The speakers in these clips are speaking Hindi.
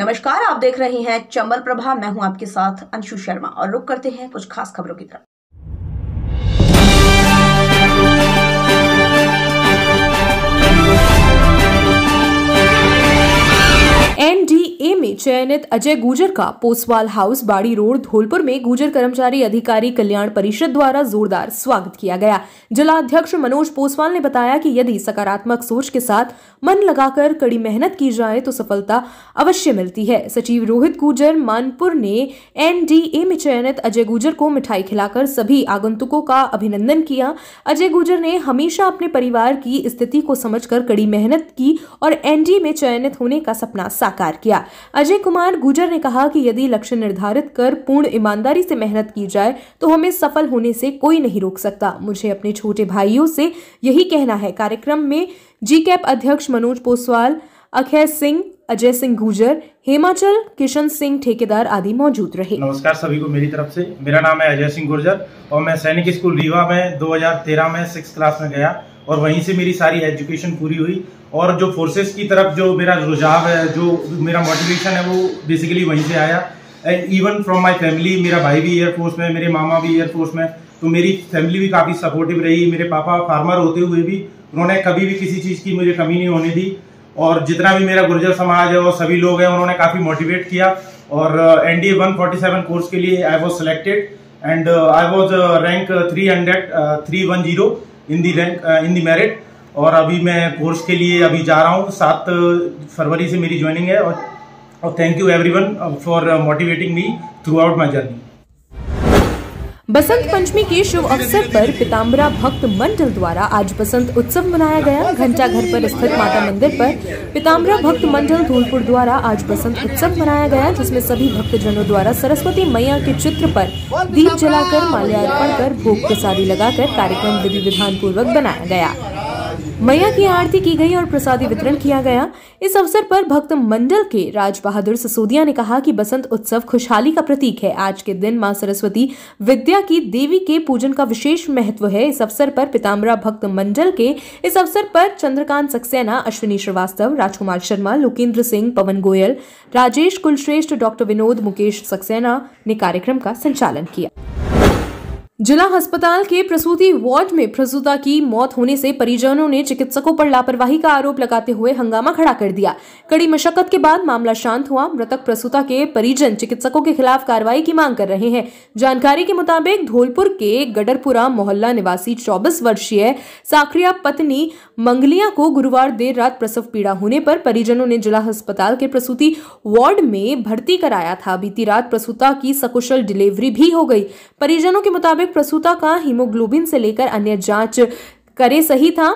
नमस्कार आप देख रहे हैं चंबल प्रभा मैं हूं आपके साथ अंशु शर्मा और रुक करते हैं कुछ खास खबरों की तरफ एनडीए में चयनित अजय गुजर का पोसवाल हाउस बाड़ी रोड धौलपुर में गुजर कर्मचारी अधिकारी कल्याण परिषद द्वारा जोरदार स्वागत किया गया जिलाध्यक्ष मनोज पोसवाल ने बताया कि यदि सकारात्मक सोच के साथ मन लगाकर कड़ी मेहनत की जाए तो सफलता अवश्य मिलती है सचिव रोहित गुजर मानपुर ने एनडीए में चयनित अजय गुजर को मिठाई खिलाकर सभी आगंतुकों का अभिनंदन किया अजय गुजर ने हमेशा अपने परिवार की स्थिति को समझकर कड़ी मेहनत की और एनडीए में चयनित होने का सपना साकार साकार किया अजय कुमार गुजर ने कहा कि यदि लक्ष्य निर्धारित कर पूर्ण ईमानदारी से मेहनत की जाए तो हमें सफल होने से कोई नहीं रोक सकता मुझे अपने छोटे भाइयों से यही कहना है कार्यक्रम में जी कैप अध्यक्ष मनोज पोसवाल अखय सिंह अजय सिंह गुजर हिमाचल किशन सिंह ठेकेदार आदि मौजूद रहे नमस्कार सभी को मेरी तरफ से मेरा नाम है अजय सिंह गुर्जर और मैं सैनिक स्कूल रीवा में 2013 में सिक्स क्लास में गया और वहीं से मेरी सारी एजुकेशन पूरी हुई और जो फोर्सेस की तरफ जो मेरा रुझाव है जो मेरा मोटिवेशन है वो बेसिकली वहीं से आया and even from my family मेरा भाई भी एयरफोर्स में मेरे मामा भी एयरफोर्स में तो मेरी फैमिली भी काफ़ी सपोर्टिव रही मेरे पापा फार्मर होते हुए भी उन्होंने कभी भी किसी चीज़ की मुझे कमी नहीं होने दी और जितना भी मेरा गुर्जर समाज है और सभी लोग हैं उन्होंने काफ़ी मोटिवेट किया और N D one forty seven course के लिए I was selected and I was rank three hundred three one zero in the rank in the merit और अभी मैं कोर्स के लिए अभी जा रहा हूँ सात फरवरी से मेरी ज्वाइनिंग है और thank you everyone for motivating me throughout my journey Basant Panchami के शुभ अवसर पर पिताम्बरा भक्त मंडल द्वारा आज बसंत उत्सव मनाया गया घंटा घर पर स्थित माता मंदिर पर पिताम्बरा भक्त मंडल धूलपुर द्वारा आज बसंत उत्सव मनाया गया जिसमें सभी भक्त जनों द्वारा सरस्वती मैया के चित्र पर दीप जलाकर माल्यार्पण कर भोग प्रसादी लगाकर कार्यक्रम विधि विधान पूर्वक बनाया गया मैया की आरती की गई और प्रसादी वितरण किया गया इस अवसर पर भक्त मंडल के राज बहादुर ससोदिया ने कहा कि बसंत उत्सव खुशहाली का प्रतीक है आज के दिन मां सरस्वती विद्या की देवी के पूजन का विशेष महत्व है इस अवसर पर पिताम्बरा भक्त मंडल के इस अवसर पर चंद्रकांत सक्सेना अश्विनी श्रीवास्तव राजकुमार शर्मा लोकेन्द्र सिंह पवन गोयल राजेश कुलश्रेष्ठ डॉक्टर विनोद मुकेश सक्सेना ने कार्यक्रम का संचालन किया जिला अस्पताल के प्रसूति वार्ड में प्रसूता की मौत होने से परिजनों ने चिकित्सकों पर लापरवाही का आरोप लगाते हुए हंगामा खड़ा कर दिया कड़ी मशक्कत के बाद मामला शांत हुआ मृतक प्रसूता के परिजन चिकित्सकों के खिलाफ कार्रवाई की मांग कर रहे हैं जानकारी के मुताबिक धौलपुर के गडरपुरा मोहल्ला निवासी चौबीस वर्षीय साखरिया पत्नी मंगलिया को गुरुवार देर रात प्रसव पीड़ा होने पर परिजनों ने जिला अस्पताल के प्रसूति वार्ड में भर्ती कराया था बीती रात प्रसूता की सकुशल डिलीवरी भी हो गई परिजनों के मुताबिक प्रसूता का हीमोग्लोबिन से लेकर अन्य जांच करे सही था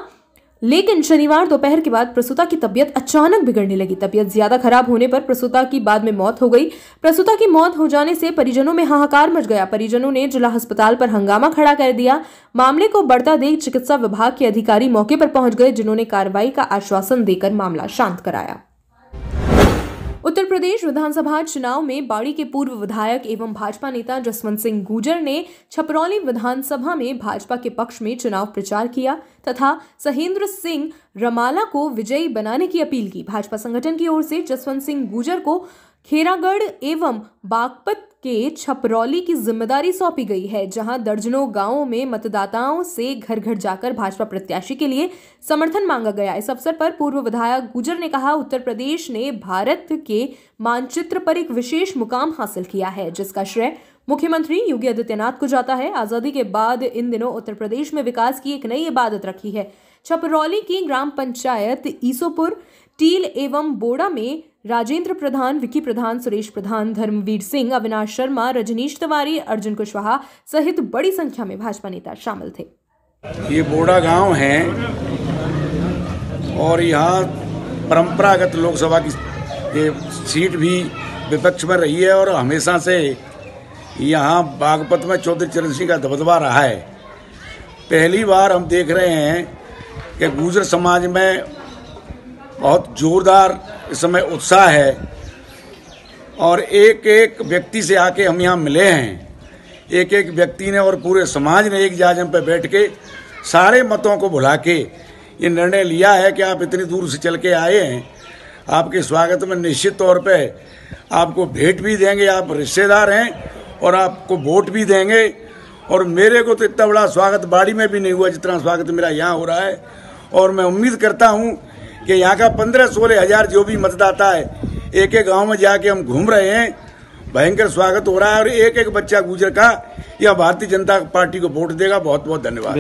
लेकिन शनिवार दोपहर के बाद प्रसूता की तबियत अचानक बिगड़ने लगी तबियत ज्यादा खराब होने पर प्रसूता की बाद में मौत हो गई प्रसूता की मौत हो जाने से परिजनों में हाहाकार मच गया परिजनों ने जिला अस्पताल पर हंगामा खड़ा कर दिया मामले को बढ़ता देख चिकित्सा विभाग के अधिकारी मौके पर पहुंच गए जिन्होंने कार्रवाई का आश्वासन देकर मामला शांत कराया उत्तर प्रदेश विधानसभा चुनाव में बाड़ी के पूर्व विधायक एवं भाजपा नेता जसवंत सिंह गुर्जर ने छपरौली विधानसभा में भाजपा के पक्ष में चुनाव प्रचार किया तथा सहेंद्र सिंह रमाला को विजयी बनाने की अपील की भाजपा संगठन की ओर से जसवंत सिंह गुर्जर को खेरागढ़ एवं बागपत के छपरौली की जिम्मेदारी सौंपी गई है जहां दर्जनों गांवों में मतदाताओं से घर घर जाकर भाजपा प्रत्याशी के लिए समर्थन मांगा गया इस अवसर पर पूर्व विधायक गुजर ने कहा उत्तर प्रदेश ने भारत के मानचित्र पर एक विशेष मुकाम हासिल किया है जिसका श्रेय मुख्यमंत्री योगी आदित्यनाथ को जाता है आज़ादी के बाद इन दिनों उत्तर प्रदेश में विकास की एक नई इबादत रखी है छपरौली की ग्राम पंचायत ईसोपुर टील एवं बोड़ा में राजेंद्र प्रधान विकी प्रधान सुरेश प्रधान धर्मवीर सिंह अविनाश शर्मा रजनीश तिवारी अर्जुन कुशवाहा सहित बड़ी संख्या में भाजपा नेता शामिल थे ये बोडा गांव है और यहाँ परंपरागत लोकसभा की ये सीट भी विपक्ष में रही है और हमेशा से यहाँ बागपत में चौधरी चरण सिंह का दबदबा रहा है पहली बार हम देख रहे हैं कि गुजर समाज में बहुत जोरदार इस समय उत्साह है और एक एक व्यक्ति से आके हम यहाँ मिले हैं एक एक व्यक्ति ने और पूरे समाज ने एक जाजम पर बैठ के सारे मतों को भुला के ये निर्णय लिया है कि आप इतनी दूर से चल के आए हैं आपके स्वागत में निश्चित तौर पे आपको भेंट भी देंगे आप रिश्तेदार हैं और आपको वोट भी देंगे और मेरे को तो इतना बड़ा स्वागत बाड़ी में भी नहीं हुआ जितना स्वागत मेरा यहाँ हो रहा है और मैं उम्मीद करता हूँ कि यहाँ का पंद्रह सोलह हज़ार जो भी मतदाता है एक एक गांव में जाके हम घूम रहे हैं भयंकर स्वागत हो रहा है और एक एक बच्चा गुजर का या भारतीय जनता पार्टी को वोट देगा बहुत बहुत धन्यवाद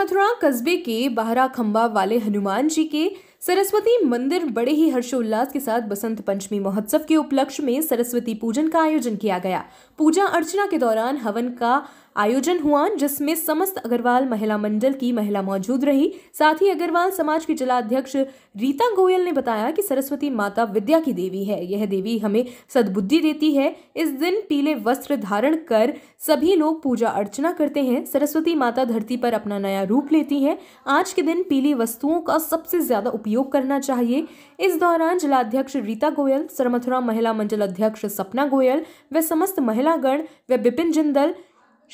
मथुरा कस्बे के बहरा खम्बा वाले हनुमान जी के सरस्वती मंदिर बड़े ही हर्षोल्लास के साथ बसंत पंचमी महोत्सव के उपलक्ष्य में सरस्वती पूजन का आयोजन किया गया पूजा अर्चना के दौरान हवन का आयोजन हुआ जिसमें समस्त अग्रवाल महिला मंडल की महिला मौजूद रही साथ ही अग्रवाल समाज की जिलाध्यक्ष रीता गोयल ने बताया कि सरस्वती माता विद्या की देवी है यह देवी हमें सद्बुद्धि देती है इस दिन पीले वस्त्र धारण कर सभी लोग पूजा अर्चना करते हैं सरस्वती माता धरती पर अपना नया रूप लेती है आज के दिन पीली वस्तुओं का सबसे ज़्यादा उपयोग करना चाहिए इस दौरान जिलाध्यक्ष रीता गोयल सरमथुरा महिला मंडल अध्यक्ष सपना गोयल व समस्त महिलागण व बिपिन जिंदल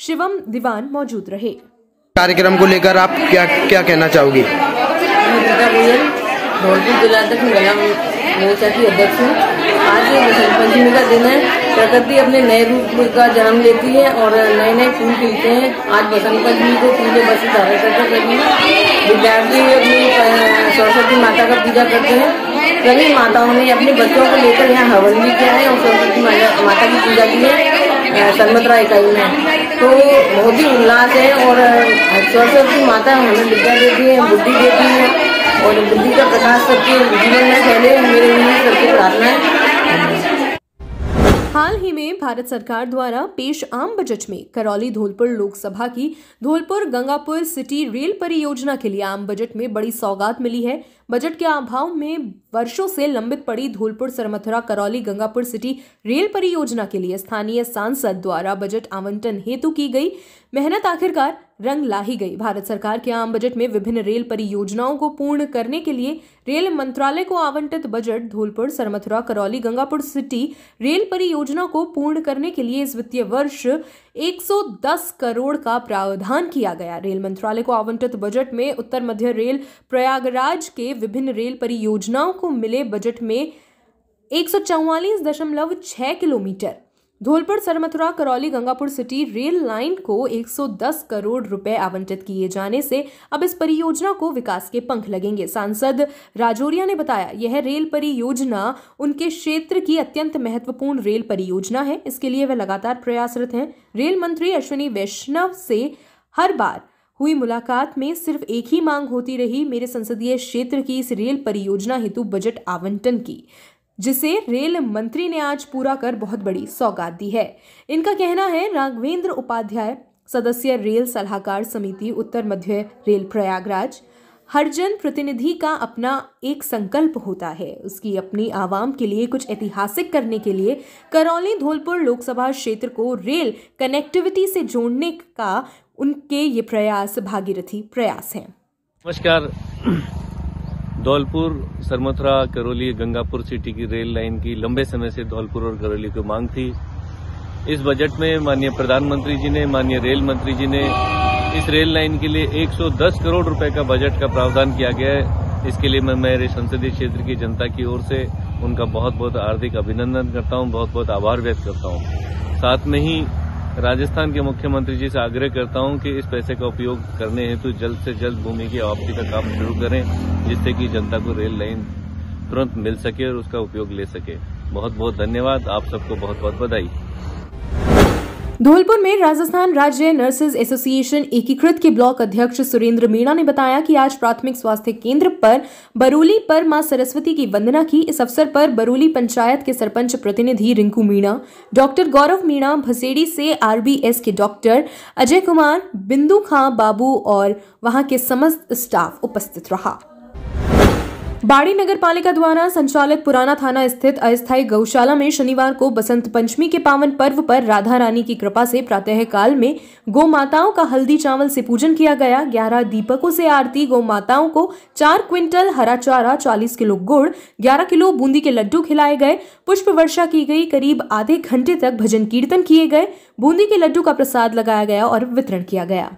शिवम दीवान मौजूद रहे कार्यक्रम को लेकर आप क्या क्या कहना चाहोगे जिला अध्यक्ष महिला मोर्चा की अध्यक्ष हूँ आज बसंत का दिन है प्रकृति अपने नए रूप का जन्म लेती है और नए नए फूल खिलते हैं आज बसंत पंचमी को पूरे बस धारा चर्चा करनी विद्यार्थी अपनी सरस्वती माता का पूजा करते हैं सभी माताओं ने अपने बच्चों को लेकर यहाँ हवन भी किया है और सरस्वती माता की पूजा की है सलमत राय इकाई में तो बहुत ही उल्लास है और सरस्वती माता हमें विद्या देती है बुद्धि देती है और बुद्धि का प्रकाश सबके जीवन में फैले मेरे लिए सबकी प्रार्थना है हाल ही में भारत सरकार द्वारा पेश आम बजट में करौली धौलपुर लोकसभा की धौलपुर गंगापुर सिटी रेल परियोजना के लिए आम बजट में बड़ी सौगात मिली है बजट के अभाव में वर्षों से लंबित पड़ी धौलपुर सरमथुरा करौली गंगापुर सिटी रेल परियोजना के लिए स्थानीय सांसद द्वारा बजट आवंटन हेतु की गई मेहनत आखिरकार रंग ला ही गई भारत सरकार के आम बजट में विभिन्न रेल परियोजनाओं को पूर्ण करने के लिए रेल मंत्रालय को आवंटित budget Dholpur Sarmathura Karauli Gangapur city rail परियोजना को पूर्ण करने के लिए इस वित्तीय वर्ष 110 करोड़ का प्रावधान किया गया रेल मंत्रालय को आवंटित बजट में उत्तर मध्य रेल प्रयागराज के विभिन्न रेल परियोजनाओं को मिले बजट में एक kilometre Dholpur Sarmathura Karauli Gangapur city rail line को 110 करोड़ रुपए आवंटित किए जाने से अब इस परियोजना को विकास के पंख लगेंगे सांसद राजौरिया ने बताया यह रेल परियोजना उनके क्षेत्र की अत्यंत महत्वपूर्ण रेल परियोजना है इसके लिए वह लगातार प्रयासरत हैं रेल मंत्री अश्विनी वैष्णव से हर बार हुई मुलाकात में सिर्फ एक ही मांग होती रही मेरे संसदीय क्षेत्र की इस रेल परियोजना हेतु बजट आवंटन की जिसे रेल मंत्री ने आज पूरा कर बहुत बड़ी सौगात दी है इनका कहना है राघवेंद्र उपाध्याय सदस्य रेल सलाहकार समिति उत्तर मध्य रेल प्रयागराज हर जन प्रतिनिधि का अपना एक संकल्प होता है उसकी अपनी आवाम के लिए कुछ ऐतिहासिक करने के लिए करौली धौलपुर लोकसभा क्षेत्र को रेल कनेक्टिविटी से जोड़ने का उनके ये प्रयास भागीरथी प्रयास है नमस्कार धौलपुर सरमथुरा करौली गंगापुर सिटी की रेल लाइन की लंबे समय से धौलपुर और करौली की मांग थी इस बजट में माननीय प्रधानमंत्री जी ने माननीय रेल मंत्री जी ने इस रेल लाइन के लिए 110 करोड़ रुपए का बजट का प्रावधान किया गया है इसके लिए मैं मेरे संसदीय क्षेत्र की जनता की ओर से उनका बहुत बहुत हार्दिक अभिनंदन करता हूं बहुत बहुत आभार व्यक्त करता हूं साथ में ही राजस्थान के मुख्यमंत्री जी से आग्रह करता हूं कि इस पैसे का उपयोग करने हेतु तो जल्द से जल्द भूमि की वापसी का काम शुरू करें जिससे कि जनता को रेल लाइन तुरंत मिल सके और उसका उपयोग ले सके बहुत बहुत धन्यवाद आप सबको बहुत बहुत बधाई धौलपुर में राजस्थान राज्य नर्सेज एसोसिएशन एकीकृत के ब्लॉक अध्यक्ष सुरेंद्र मीणा ने बताया कि आज प्राथमिक स्वास्थ्य केंद्र पर बरूली पर मां सरस्वती की वंदना की इस अवसर पर बरूली पंचायत के सरपंच प्रतिनिधि रिंकू मीणा डॉक्टर गौरव मीणा भसेड़ी से आरबीएस के डॉक्टर अजय कुमार बिंदु खां बाबू और वहां के समस्त स्टाफ उपस्थित रहा बाड़ी नगर पालिका द्वारा संचालित पुराना थाना स्थित अस्थायी गौशाला में शनिवार को बसंत पंचमी के पावन पर्व पर राधा रानी की कृपा से प्रातः काल में गौ माताओं का हल्दी चावल से पूजन किया गया ग्यारह दीपकों से आरती गौ माताओं को चार क्विंटल हरा चारा चालीस किलो गुड़ ग्यारह किलो बूंदी के लड्डू खिलाए गए पुष्प वर्षा की गई करीब आधे घंटे तक भजन कीर्तन किए गए बूंदी के लड्डू का प्रसाद लगाया गया और वितरण किया गया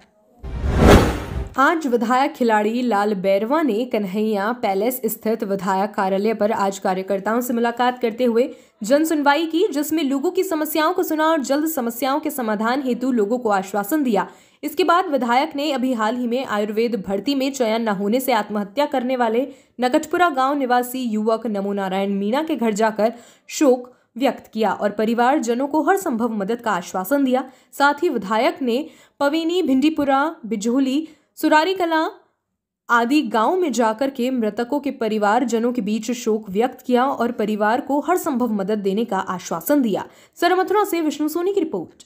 आज विधायक खिलाड़ी लाल बैरवा ने कन्हैया पैलेस स्थित विधायक कार्यालय पर आज कार्यकर्ताओं से मुलाकात करते हुए जन सुनवाई की जिसमें लोगों की समस्याओं को सुना और जल्द समस्याओं के समाधान हेतु लोगों को आश्वासन दिया इसके बाद विधायक ने अभी हाल ही में आयुर्वेद भर्ती में चयन न होने से आत्महत्या करने वाले नकटपुरा गांव निवासी युवक नमो नारायण मीणा के घर जाकर शोक व्यक्त किया और परिवार जनों को हर संभव मदद का आश्वासन दिया साथ ही विधायक ने पवेनी भिंडीपुरा बिजोली सुरारी कला आदि गांव में जाकर के मृतकों के परिवारजनों के बीच शोक व्यक्त किया और परिवार को हर संभव मदद देने का आश्वासन दिया सरमथुरा से विष्णु सोनी की रिपोर्ट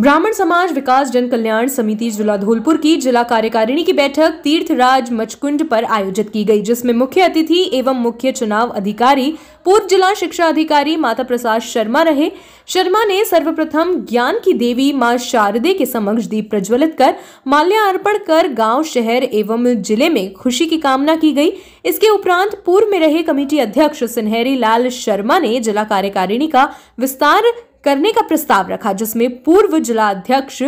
ब्राह्मण समाज विकास जन कल्याण समिति जिला धौलपुर की जिला कार्यकारिणी की बैठक तीर्थराज मचकुंड पर आयोजित की गई जिसमें मुख्य अतिथि एवं मुख्य चुनाव अधिकारी पूर्व जिला शिक्षा अधिकारी माता प्रसाद शर्मा रहे शर्मा ने सर्वप्रथम ज्ञान की देवी मां शारदे के समक्ष दीप प्रज्वलित कर माल्यार्पण कर गांव शहर एवं जिले में खुशी की कामना की गई इसके उपरांत पूर्व में रहे कमेटी अध्यक्ष सुनहरी लाल शर्मा ने जिला कार्यकारिणी का विस्तार करने का प्रस्ताव रखा जिसमें पूर्व जिला अध्यक्ष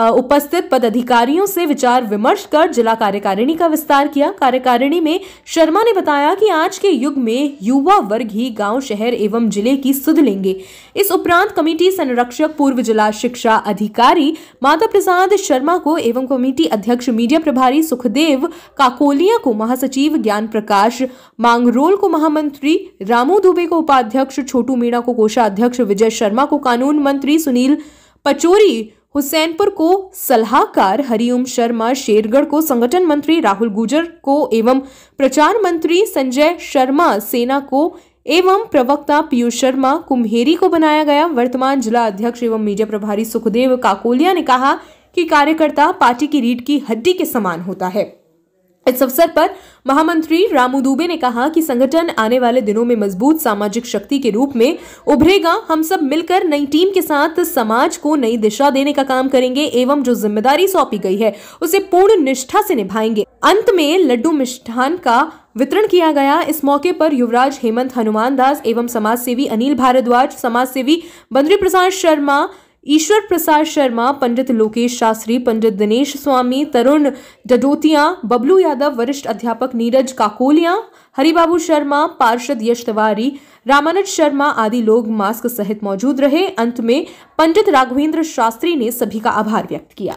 उपस्थित पदाधिकारियों से विचार विमर्श कर जिला कार्यकारिणी का विस्तार किया कार्यकारिणी में शर्मा ने बताया कि आज के युग में युवा वर्ग ही गांव शहर एवं जिले की सुध लेंगे इस उपरांत कमेटी संरक्षक पूर्व जिला शिक्षा अधिकारी माता प्रसाद शर्मा को एवं कमेटी अध्यक्ष मीडिया प्रभारी सुखदेव काकोलिया को महासचिव ज्ञान प्रकाश मांगरोल को महामंत्री रामू दुबे को उपाध्यक्ष छोटू मीणा को कोषाध्यक्ष विजय शर्मा को कानून मंत्री सुनील पचोरी हुसैनपुर को सलाहकार हरिओम शर्मा शेरगढ़ को संगठन मंत्री राहुल गुजर को एवं प्रचार मंत्री संजय शर्मा सेना को एवं प्रवक्ता पीयूष शर्मा कुम्हेरी को बनाया गया वर्तमान जिला अध्यक्ष एवं मीडिया प्रभारी सुखदेव काकोलिया ने कहा कि कार्यकर्ता पार्टी की रीढ़ की हड्डी के समान होता है इस अवसर पर महामंत्री रामू दुबे ने कहा कि संगठन आने वाले दिनों में मजबूत सामाजिक शक्ति के रूप में उभरेगा हम सब मिलकर नई टीम के साथ समाज को नई दिशा देने का काम करेंगे एवं जो जिम्मेदारी सौंपी गई है उसे पूर्ण निष्ठा से निभाएंगे अंत में लड्डू मिष्ठान का वितरण किया गया इस मौके पर युवराज हेमंत हनुमान दास एवं समाज सेवी अनिल भारद्वाज समाज सेवी बंद्री प्रसाद शर्मा ईश्वर प्रसाद शर्मा पंडित लोकेश शास्त्री पंडित दिनेश स्वामी तरुण डडोतिया बबलू यादव वरिष्ठ अध्यापक नीरज काकोलिया हरिबाबू शर्मा पार्षद यश तिवारी रामानंद शर्मा आदि लोग मास्क सहित मौजूद रहे अंत में पंडित राघवेंद्र शास्त्री ने सभी का आभार व्यक्त किया